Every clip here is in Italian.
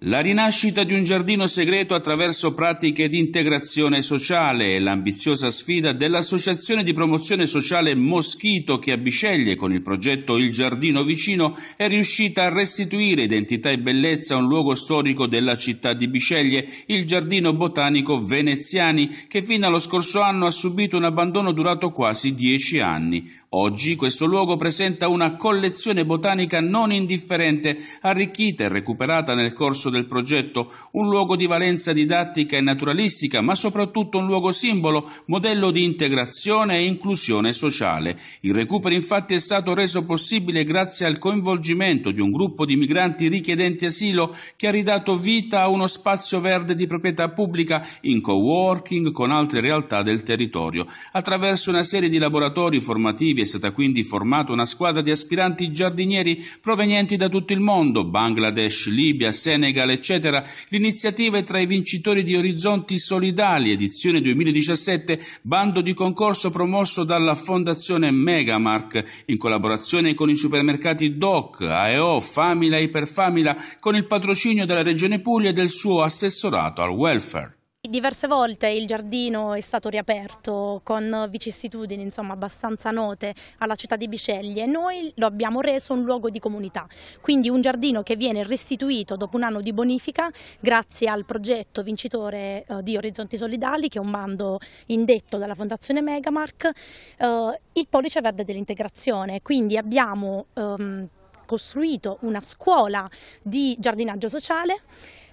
La rinascita di un giardino segreto attraverso pratiche di integrazione sociale è l'ambiziosa sfida dell'Associazione di promozione sociale Moschito che a Bisceglie con il progetto Il Giardino Vicino è riuscita a restituire identità e bellezza a un luogo storico della città di Bisceglie, il Giardino Botanico Veneziani, che fino allo scorso anno ha subito un abbandono durato quasi dieci anni. Oggi questo luogo presenta una collezione botanica non indifferente, arricchita e recuperata nel corso corso del progetto, un luogo di valenza didattica e naturalistica, ma soprattutto un luogo simbolo, modello di integrazione e inclusione sociale. Il recupero infatti è stato reso possibile grazie al coinvolgimento di un gruppo di migranti richiedenti asilo che ha ridato vita a uno spazio verde di proprietà pubblica in co-working con altre realtà del territorio. Attraverso una serie di laboratori formativi è stata quindi formata una squadra di aspiranti giardinieri provenienti da tutto il mondo, Bangladesh, Libia, Senegal, Senegal, eccetera, l'iniziativa è tra i vincitori di Orizzonti Solidali, edizione 2017, bando di concorso promosso dalla Fondazione Megamark, in collaborazione con i supermercati DOC, AEO, Famila e Iperfamila, con il patrocinio della Regione Puglia e del suo assessorato al welfare. Diverse volte il giardino è stato riaperto con vicissitudini insomma, abbastanza note alla città di Biceglie e noi lo abbiamo reso un luogo di comunità, quindi un giardino che viene restituito dopo un anno di bonifica grazie al progetto vincitore eh, di Orizzonti Solidali che è un bando indetto dalla Fondazione Megamark, eh, il pollice verde dell'integrazione, quindi abbiamo ehm, costruito una scuola di giardinaggio sociale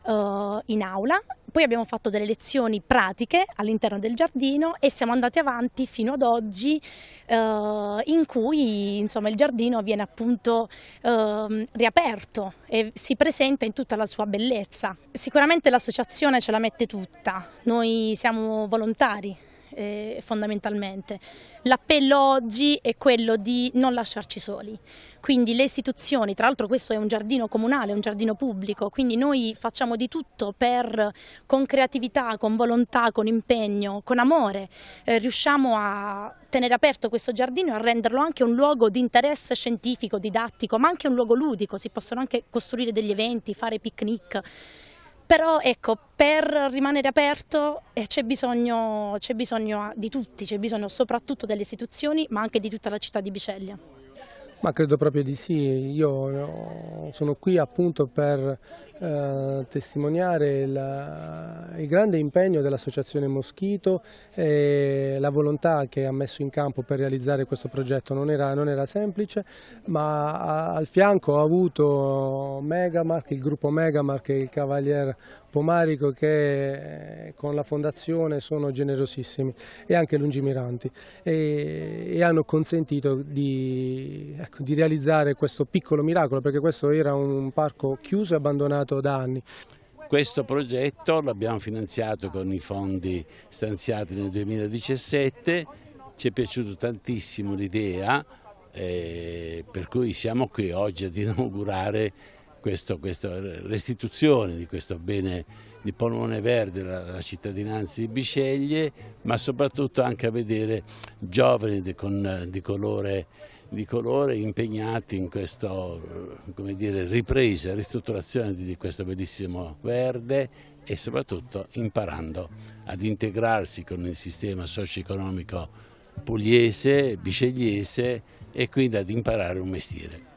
eh, in aula poi abbiamo fatto delle lezioni pratiche all'interno del giardino e siamo andati avanti fino ad oggi eh, in cui insomma, il giardino viene appunto eh, riaperto e si presenta in tutta la sua bellezza. Sicuramente l'associazione ce la mette tutta, noi siamo volontari eh, fondamentalmente. L'appello oggi è quello di non lasciarci soli, quindi le istituzioni, tra l'altro questo è un giardino comunale, un giardino pubblico, quindi noi facciamo di tutto per, con creatività, con volontà, con impegno, con amore, eh, riusciamo a tenere aperto questo giardino e a renderlo anche un luogo di interesse scientifico, didattico, ma anche un luogo ludico, si possono anche costruire degli eventi, fare picnic. Però ecco, per rimanere aperto eh, c'è bisogno, bisogno ah, di tutti, c'è bisogno soprattutto delle istituzioni ma anche di tutta la città di Biceglia. Ma credo proprio di sì, io eh, sono qui appunto per eh, testimoniare la, il grande impegno dell'Associazione Moschito e la volontà che ha messo in campo per realizzare questo progetto. Non era, non era semplice, ma a, al fianco ha avuto Megamark, il gruppo Megamark e il Cavalier Pomarico che eh, con la fondazione sono generosissimi e anche lungimiranti e, e hanno consentito di, ecco, di realizzare questo piccolo miracolo perché questo era un parco chiuso e abbandonato sviluppato da anni. Questo progetto l'abbiamo finanziato con i fondi stanziati nel 2017, ci è piaciuta tantissimo l'idea, eh, per cui siamo qui oggi ad inaugurare questo, questa restituzione di questo bene di polmone verde alla cittadinanza di Bisceglie, ma soprattutto anche a vedere giovani di, con, di colore di colore impegnati in questa ripresa, ristrutturazione di questo bellissimo verde e soprattutto imparando ad integrarsi con il sistema socio-economico pugliese, bicegliese e quindi ad imparare un mestiere.